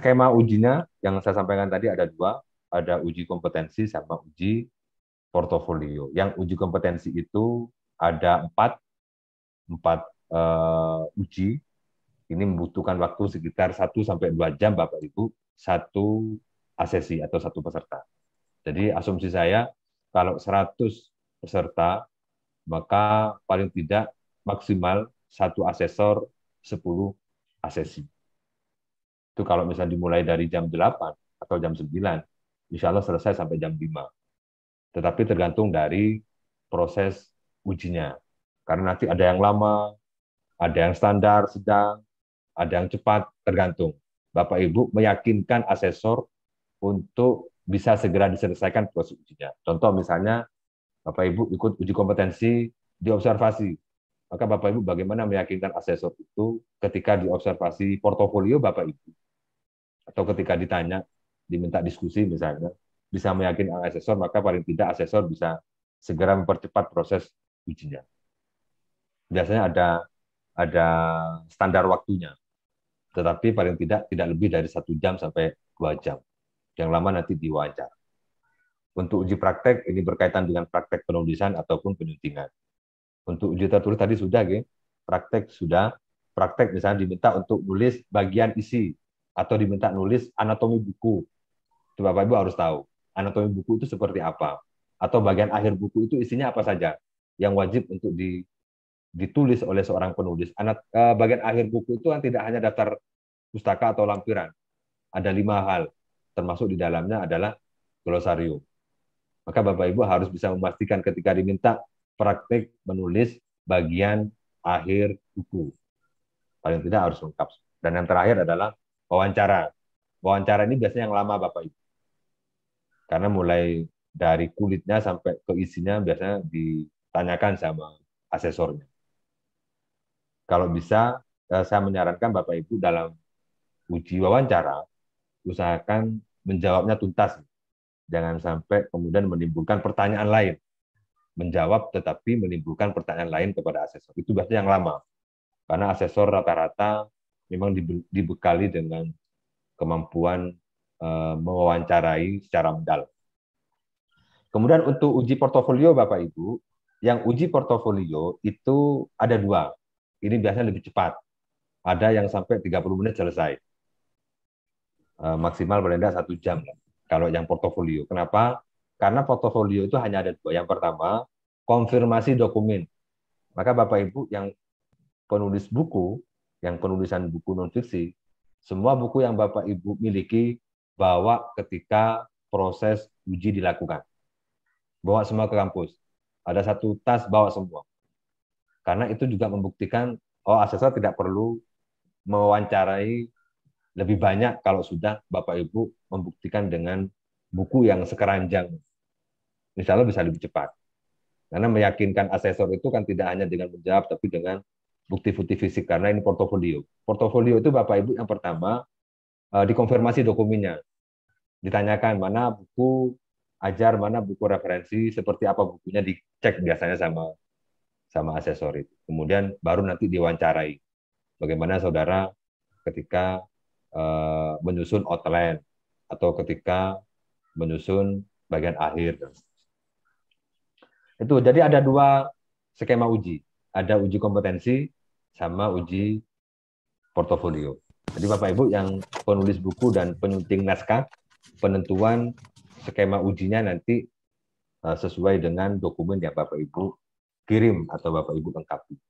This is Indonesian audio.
skema ujinya yang saya sampaikan tadi ada dua, ada uji kompetensi sama uji portofolio. Yang uji kompetensi itu ada empat empat uh, uji. Ini membutuhkan waktu sekitar satu sampai dua jam Bapak Ibu satu asesi atau satu peserta. Jadi asumsi saya kalau 100 peserta maka paling tidak maksimal satu asesor 10 asesi. Itu kalau misalnya dimulai dari jam 8 atau jam 9, insya Allah selesai sampai jam 5. Tetapi tergantung dari proses ujinya. Karena nanti ada yang lama, ada yang standar, sedang, ada yang cepat, tergantung. Bapak Ibu meyakinkan asesor untuk bisa segera diselesaikan proses ujinya. Contoh misalnya, Bapak Ibu ikut uji kompetensi diobservasi, Maka Bapak Ibu bagaimana meyakinkan asesor itu ketika diobservasi portofolio Bapak Ibu atau ketika ditanya diminta diskusi misalnya bisa meyakinkan asesor maka paling tidak asesor bisa segera mempercepat proses ujinya biasanya ada ada standar waktunya tetapi paling tidak tidak lebih dari satu jam sampai dua jam yang lama nanti diwajar untuk uji praktek ini berkaitan dengan praktek penulisan ataupun penyuntingan untuk uji tertulis tadi sudah gitu praktek sudah praktek misalnya diminta untuk nulis bagian isi atau diminta nulis anatomi buku. Itu Bapak Ibu harus tahu anatomi buku itu seperti apa atau bagian akhir buku itu isinya apa saja yang wajib untuk di, ditulis oleh seorang penulis. Anak, eh, bagian akhir buku itu kan tidak hanya daftar pustaka atau lampiran. Ada lima hal, termasuk di dalamnya adalah glosarium. Maka Bapak Ibu harus bisa memastikan ketika diminta praktik menulis bagian akhir buku. Paling tidak harus lengkap. Dan yang terakhir adalah wawancara. Wawancara ini biasanya yang lama Bapak Ibu. Karena mulai dari kulitnya sampai ke isinya biasanya ditanyakan sama asesornya. Kalau bisa, eh, saya menyarankan Bapak Ibu dalam uji wawancara, usahakan menjawabnya tuntas. Jangan sampai kemudian menimbulkan pertanyaan lain. Menjawab tetapi menimbulkan pertanyaan lain kepada asesor. Itu biasanya yang lama. Karena asesor rata-rata memang dibekali dengan kemampuan eh, mewawancarai secara mendalam. Kemudian untuk uji portofolio Bapak Ibu, yang uji portofolio itu ada dua. Ini biasanya lebih cepat. Ada yang sampai 30 menit selesai. E, maksimal berenda satu jam lah, kalau yang portofolio. Kenapa? Karena portofolio itu hanya ada dua. Yang pertama, konfirmasi dokumen. Maka Bapak Ibu yang penulis buku yang penulisan buku nonfiksi, semua buku yang Bapak Ibu miliki bawa ketika proses uji dilakukan. Bawa semua ke kampus. Ada satu tas bawa semua. Karena itu juga membuktikan oh asesor tidak perlu mewawancarai lebih banyak kalau sudah Bapak Ibu membuktikan dengan buku yang sekeranjang. misalnya bisa lebih cepat. Karena meyakinkan asesor itu kan tidak hanya dengan menjawab, tapi dengan bukti-bukti fisik karena ini portofolio. Portofolio itu Bapak Ibu yang pertama eh, dikonfirmasi dokumennya. Ditanyakan mana buku ajar, mana buku referensi, seperti apa bukunya dicek biasanya sama sama asesor itu. Kemudian baru nanti diwawancarai. Bagaimana saudara ketika uh, menyusun outline atau ketika menyusun bagian akhir. Itu jadi ada dua skema uji ada uji kompetensi sama uji portofolio. Jadi Bapak Ibu yang penulis buku dan penyunting naskah, penentuan skema ujinya nanti eh, sesuai dengan dokumen yang Bapak Ibu kirim atau Bapak Ibu lengkapi.